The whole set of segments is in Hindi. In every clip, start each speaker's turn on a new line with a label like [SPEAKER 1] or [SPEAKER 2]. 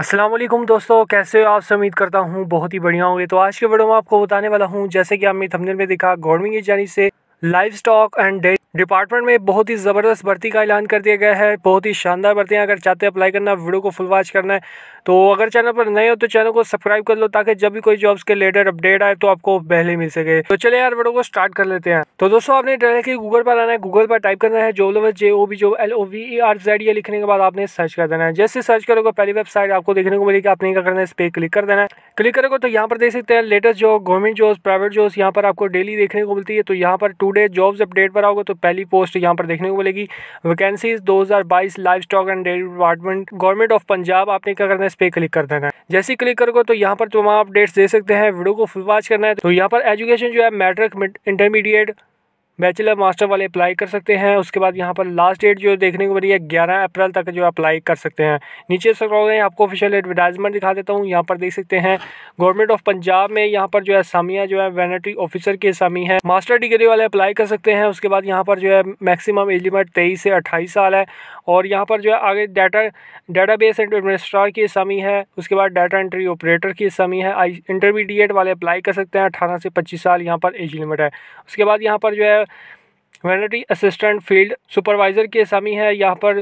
[SPEAKER 1] असलम दोस्तों कैसे हो आपसे उम्मीद करता हूँ बहुत ही बढ़िया होंगे तो आज के वीडियो में आपको बताने वाला हूँ जैसे कि आपने थंबनेल में देखा गवर्नमेंट की जानी से livestock and dairy department में बहुत ही ज़बरदस्त भर्ती का ऐलान कर दिया गया है बहुत ही शानदार है अगर चाहते हैं अप्लाई करना वीडियो को फुल वॉच करना है तो अगर चैनल पर नए हो तो चैनल को सब्सक्राइब कर लो ताकि जब भी कोई जॉब्स के लेटर अपडेट आए तो आपको पहले मिल सके तो चले यार वीडियो को स्टार्ट कर लेते हैं तो दोस्तों आपने डायरेक्ट ही गूगल पर आना है गूगल पर टाइप करना है जो लोवर जे ओ बी जो L O V R Z ये लिखने के बाद आपने सर्च कर देना है जैसे सर्च करोगे पहली वेबसाइट आपको देखने को मिलेगी आपने क्या करना है इस पर क्लिक कर देना है क्लिक करोगे तो यहाँ पर देख सकते हैं latest job government jobs private jobs यहाँ पर आपको डेली देखने को मिलती है तो यहाँ पर टू डे जॉब्स अपडेट पर आओगे तो पहली पोस्ट यहाँ पर देखने को मिलेगी vacancies 2022 livestock and dairy department government of Punjab आपने क्या करना है इस पर क्लिक कर देना है जैसे क्लिक करोगे तो यहाँ पर तुम अपडेट्स दे सकते हैं वीडियो को फुल वॉच करना है तो यहाँ पर एजुकेशन जो है मैट्रिक इंटरमीडिएट बैचलर मास्टर वाले अप्लाई कर सकते हैं उसके बाद यहाँ पर लास्ट डेट जो देखने को मिली है ग्यारह अप्रैल तक जो अप्लाई कर सकते हैं नीचे सकते हैं आपको ऑफिशियल एडवर्टाइजमेंट दिखा देता हूँ यहाँ पर देख सकते हैं गवर्नमेंट ऑफ पंजाब में यहाँ पर जो है सामिया जो है वेनेटरी ऑफिसर की सामी है मास्टर डिग्री वाले अप्लाई कर सकते हैं उसके बाद यहाँ पर जो है मैक्सिमम एज लिमिट तेईस से अट्ठाईस साल है और यहाँ पर जो है आगे डाटा डाटा बेस एडमिनिस्ट्रार की आसामी है उसके बाद डाटा एंट्री ऑपरेटर की सामी है इंटरमीडिएट वाले अप्लाई कर सकते हैं अठारह से पच्चीस साल यहाँ पर एज लिमिट है उसके बाद यहाँ पर जो है वेटनरी असिस्टेंट फील्ड सुपरवाइज़र की आसामी है यहाँ पर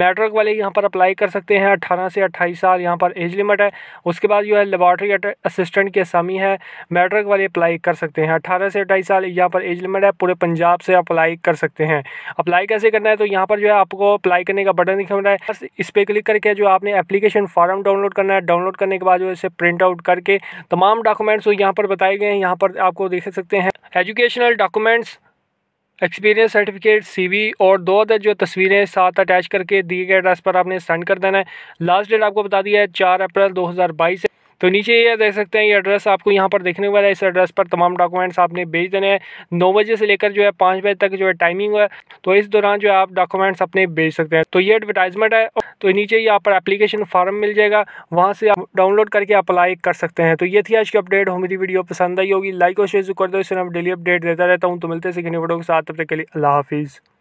[SPEAKER 1] मेट्रिक वाले यहाँ पर अप्लाई कर सकते हैं अठारह से अट्ठाईस साल यहाँ पर एज लिमिट है उसके बाद जो है लेबॉर्ट्री असिस्टेंट की आसामी है मेट्रिक वाले अप्लाई कर सकते हैं अठारह से अट्ठाईस साल यहाँ पर एज लिमिट है पूरे पंजाब से अप्लाई कर सकते हैं अप्लाई कैसे करना है तो यहाँ पर जो है आपको अप्लाई करने का बटन दिखा रहा है इस पर क्लिक करके जो आपने एप्लीकेशन फॉर्म डाउनलोड करना है डाउनलोड करने के बाद जो है इसे प्रिंट आउट करके तमाम डॉक्यूमेंट्स यहाँ पर बताए गए हैं यहाँ पर आपको देख सकते हैं educational documents experience certificate CV और दो अदर जो तस्वीरें साथ अटैच करके दिए गए एड्रेस पर आपने सेंड कर देना है लास्ट डेट आपको बता दिया है चार अप्रैल 2022 तो नीचे ये देख सकते हैं ये एड्रेस आपको यहाँ पर देखने वाला है इस एड्रेस पर तमाम डॉक्यूमेंट्स आपने भेज देने हैं नौ बजे से लेकर जो है पाँच बजे तक जो है टाइमिंग है तो इस दौरान जो है आप डॉक्यूमेंट्स अपने भेज सकते हैं तो ये एडवर्टाइजमेंट है तो नीचे ही आप पर एप्लीकेशन फॉर्म मिल जाएगा वहाँ से आप डाउनलोड करके अप्लाई कर सकते हैं तो ये थी आज की अपडेट हो मेरी वीडियो पसंद आई होगी लाइक और शेयर कर दो इससे मैं डेली अपडेट देता रहता हूँ तो मिलते सीखने वीडियो के साथ तब तक के लिए अल्लाह हाफिज़